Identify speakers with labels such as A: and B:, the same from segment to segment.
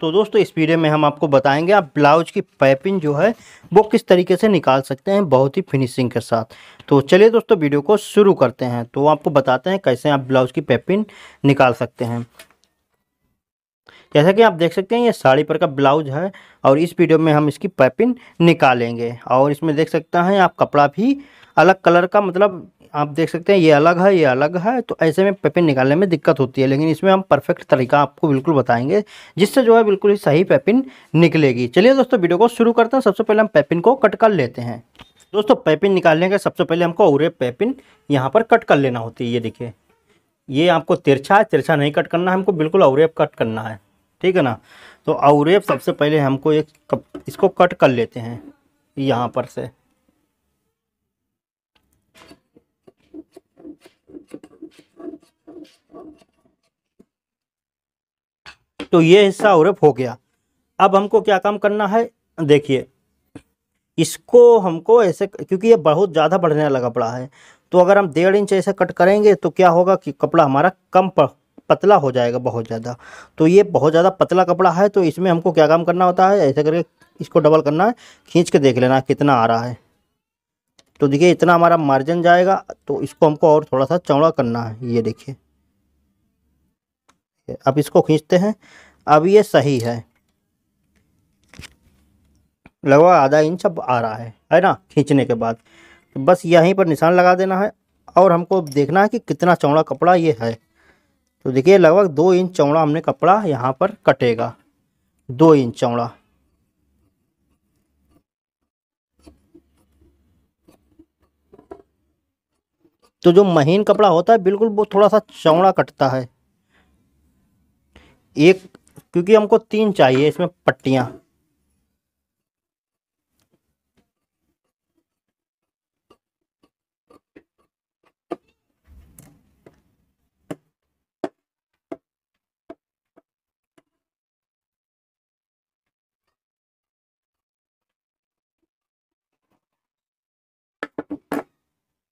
A: तो दोस्तों इस वीडियो में हम आपको बताएंगे आप ब्लाउज की पैपिंग जो है वो किस तरीके से निकाल सकते हैं बहुत ही फिनिशिंग के साथ तो चलिए दोस्तों वीडियो को शुरू करते हैं तो आपको बताते हैं कैसे आप ब्लाउज की पैपिंग निकाल सकते हैं जैसा कि आप देख सकते हैं ये साड़ी पर का ब्लाउज है और इस वीडियो में हम इसकी पैपिन निकालेंगे और इसमें देख सकते हैं आप कपड़ा भी अलग कलर का मतलब आप देख सकते हैं ये अलग है ये अलग है तो ऐसे में पेपिन निकालने में दिक्कत होती है लेकिन इसमें हम परफेक्ट तरीका आपको बिल्कुल बताएंगे जिससे जो है बिल्कुल ही सही पेपिन निकलेगी चलिए दोस्तों वीडियो को शुरू करते हैं सबसे पहले हम पेपिन को कट कर लेते हैं दोस्तों पेपिन निकालने का सबसे पहले हमको उरे पेपिन यहाँ पर कट कर लेना होती है ये देखिए ये आपको तिरछा है तिरछा नहीं कट करना है हमको बिल्कुल अवरेप कट करना है ठीक है ना तो अवरेप सबसे पहले हमको एक इसको कट कर लेते हैं यहाँ पर से तो ये हिस्सा और हो गया अब हमको क्या काम करना है देखिए इसको हमको ऐसे क्योंकि ये बहुत ज़्यादा बढ़ने लगा पड़ा है तो अगर हम डेढ़ इंच ऐसे कट करेंगे तो क्या होगा कि कपड़ा हमारा कम पतला हो जाएगा बहुत ज़्यादा तो ये बहुत ज़्यादा पतला कपड़ा है तो इसमें हमको क्या काम करना होता है ऐसे करके इसको डबल करना है खींच के देख लेना कितना आ रहा है तो देखिए इतना हमारा मार्जिन जाएगा तो इसको हमको और थोड़ा सा चौड़ा करना है ये देखिए अब इसको खींचते हैं अब ये सही है लगभग आधा इंच अब आ रहा है है ना खींचने के बाद तो बस यहीं पर निशान लगा देना है और हमको देखना है कि कितना चौड़ा कपड़ा ये है तो देखिए लगभग दो इंच चौड़ा हमने कपड़ा यहाँ पर कटेगा दो इंच चौड़ा तो जो महीन कपड़ा होता है बिल्कुल वो थोड़ा सा चौड़ा कटता है एक क्योंकि हमको तीन चाहिए इसमें पट्टियां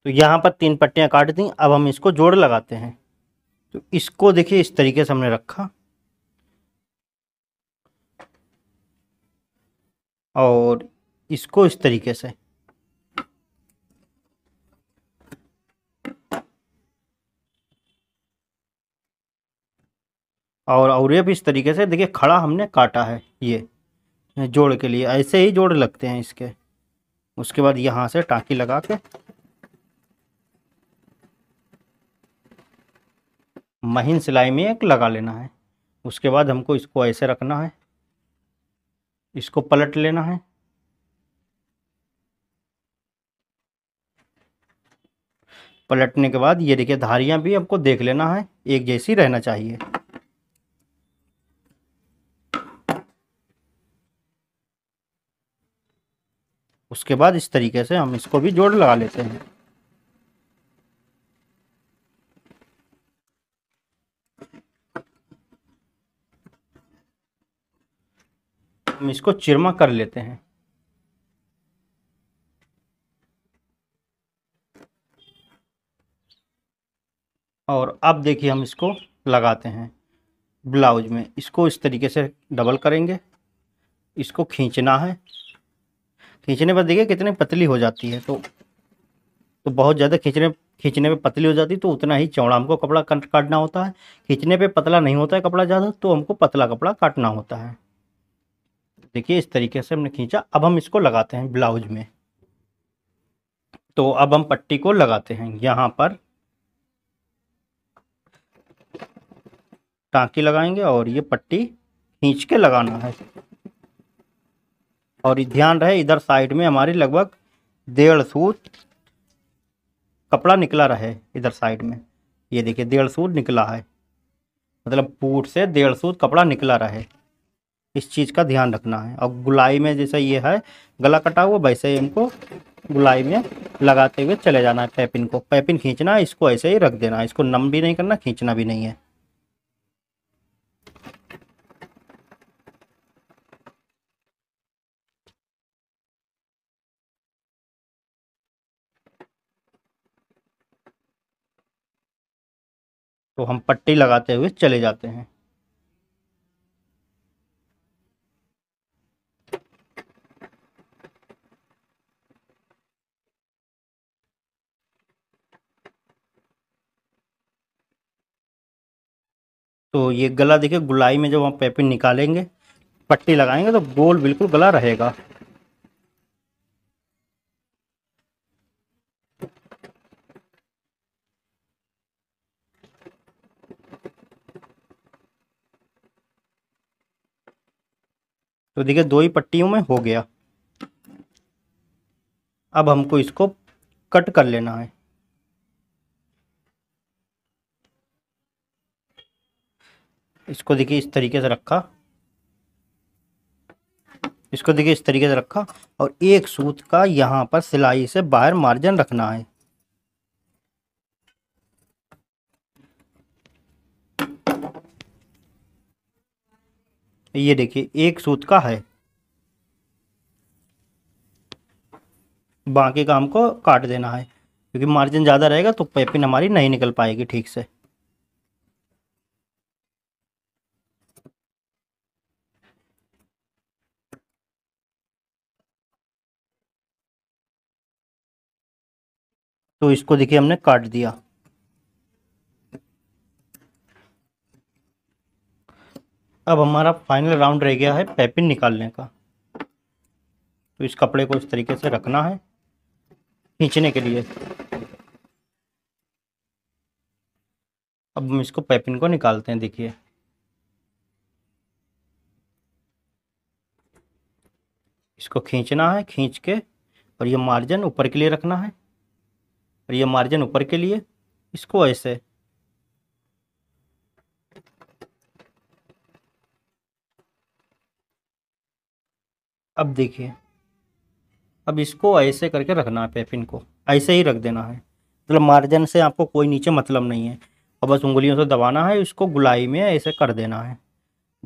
A: तो यहां पर तीन पट्टियां काट दी अब हम इसको जोड़ लगाते हैं तो इसको देखिए इस तरीके से हमने रखा और इसको इस तरीके से और और ये भी इस तरीके से देखिए खड़ा हमने काटा है ये जोड़ के लिए ऐसे ही जोड़ लगते हैं इसके उसके बाद यहाँ से टाँकी लगा के महीन सिलाई में एक लगा लेना है उसके बाद हमको इसको ऐसे रखना है इसको पलट लेना है पलटने के बाद ये देखिए धारियां भी आपको देख लेना है एक जैसी रहना चाहिए उसके बाद इस तरीके से हम इसको भी जोड़ लगा लेते हैं हम इसको चिरमा कर लेते हैं और अब देखिए हम इसको लगाते हैं ब्लाउज में इसको इस तरीके से डबल करेंगे इसको खींचना है खींचने पर देखिए कितनी पतली हो जाती है तो तो बहुत ज़्यादा खींचने खींचने पे पतली हो जाती तो उतना ही चौड़ा हमको कपड़ा काटना होता है खींचने पे पतला नहीं होता है कपड़ा ज़्यादा तो हमको पतला कपड़ा काटना होता है देखिए इस तरीके से हमने खींचा अब हम इसको लगाते हैं ब्लाउज में तो अब हम पट्टी को लगाते हैं यहां पर टांकी लगाएंगे और ये पट्टी खींच के लगाना है और ध्यान रहे इधर साइड में हमारी लगभग डेढ़ सूत कपड़ा निकला रहे इधर साइड में ये देखिए डेढ़ सूत निकला है मतलब पूट से डेढ़ सूत कपड़ा निकला रहे इस चीज़ का ध्यान रखना है और गुलाई में जैसे ये है गला कटा हुआ वैसे ही हमको गुलाई में लगाते हुए चले जाना है पैपिन को पैपिन खींचना है इसको ऐसे ही रख देना है इसको नम भी नहीं करना खींचना भी नहीं है तो हम पट्टी लगाते हुए चले जाते हैं तो ये गला देखिए गुलाई में जब हम पेपिन निकालेंगे पट्टी लगाएंगे तो गोल बिल्कुल गला रहेगा तो देखिए दो ही पट्टियों में हो गया अब हमको इसको कट कर लेना है इसको देखिए इस तरीके से रखा इसको देखिए इस तरीके से रखा और एक सूत का यहाँ पर सिलाई से बाहर मार्जिन रखना है ये देखिए एक सूत का है बाकी काम को काट देना है क्योंकि मार्जिन ज़्यादा रहेगा तो पेपिन हमारी नहीं निकल पाएगी ठीक से तो इसको देखिए हमने काट दिया अब हमारा फाइनल राउंड रह गया है पैपिन निकालने का तो इस कपड़े को इस तरीके से रखना है खींचने के लिए अब हम इसको पैपिन को निकालते हैं देखिए इसको खींचना है खींच के और ये मार्जिन ऊपर के लिए रखना है और ये मार्जिन ऊपर के लिए इसको ऐसे अब देखिए अब इसको ऐसे करके रखना है पेपिन को ऐसे ही रख देना है मतलब तो मार्जिन से आपको कोई नीचे मतलब नहीं है और बस उंगलियों से दबाना है इसको गुलाई में ऐसे कर देना है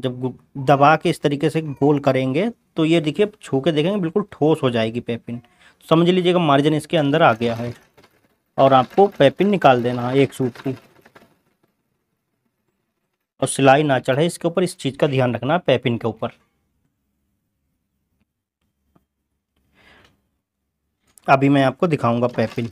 A: जब दबा के इस तरीके से गोल करेंगे तो ये देखिए छू के देखेंगे बिल्कुल ठोस हो जाएगी पेपिन तो समझ लीजिएगा मार्जिन इसके अंदर आ गया है और आपको पैपिन निकाल देना है एक सूट की और सिलाई ना चढ़े इसके ऊपर इस चीज़ का ध्यान रखना है पैपिन के ऊपर अभी मैं आपको दिखाऊंगा पैपिन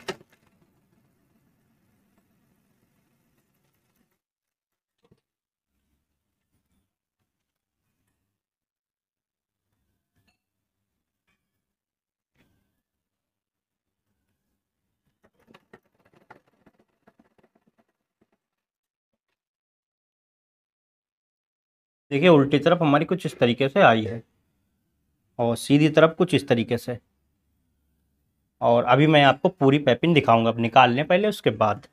A: देखिए उल्टी तरफ हमारी कुछ इस तरीके से आई है और सीधी तरफ कुछ इस तरीके से और अभी मैं आपको पूरी पैपिंग दिखाऊंगा अब निकाल लें पहले उसके बाद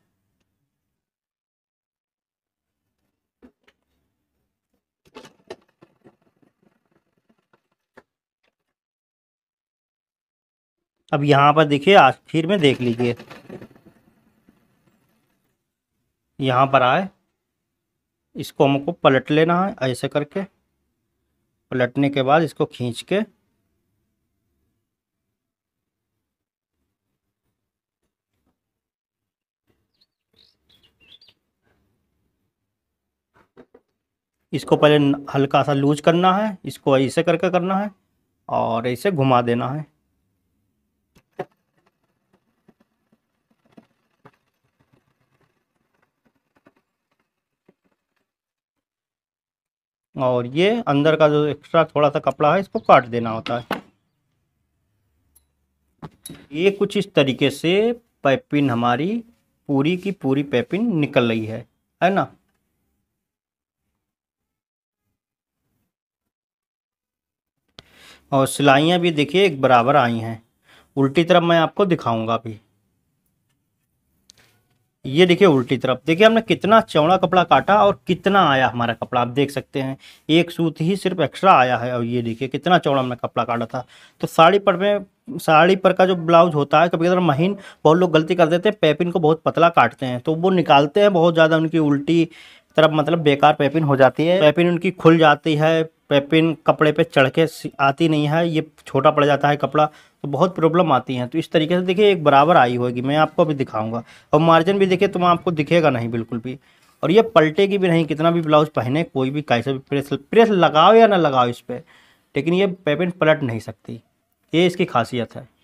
A: अब यहाँ पर देखिए आखिर में देख लीजिए यहाँ पर आए इसको हमको पलट लेना है ऐसे करके पलटने के बाद इसको खींच के इसको पहले हल्का सा लूज करना है इसको ऐसे करके करना है और ऐसे घुमा देना है और ये अंदर का जो एक्स्ट्रा थोड़ा सा कपड़ा है इसको काट देना होता है ये कुछ इस तरीके से पैपिन हमारी पूरी की पूरी पैपिन निकल रही है है ना और सिलाइयाँ भी देखिए एक बराबर आई हैं उल्टी तरफ मैं आपको दिखाऊंगा अभी ये देखिए उल्टी तरफ देखिए हमने कितना चौड़ा कपड़ा काटा और कितना आया हमारा कपड़ा आप देख सकते हैं एक सूत ही सिर्फ एक्स्ट्रा आया है और ये देखिए कितना चौड़ा हमने कपड़ा काटा था तो साड़ी पर में साड़ी पर का जो ब्लाउज होता है कभी कभी महीन बहुत लोग गलती कर देते हैं पैपिन को बहुत पतला काटते हैं तो वो निकालते हैं बहुत ज़्यादा उनकी उल्टी तरफ मतलब बेकार पैपिन हो जाती है पैपिन उनकी खुल जाती है पैपिन कपड़े पे चढ़ के आती नहीं है ये छोटा पड़ जाता है कपड़ा तो बहुत प्रॉब्लम आती हैं तो इस तरीके से देखिए एक बराबर आई होगी मैं आपको अभी दिखाऊंगा और मार्जिन भी देखिए तो आपको दिखेगा नहीं बिल्कुल भी और ये पलटेगी भी नहीं कितना भी ब्लाउज पहने कोई भी कैसे भी प्रेस प्रेस लगाओ या ना लगाओ इस पर लेकिन ये पेपिन पलट नहीं सकती ये इसकी खासियत है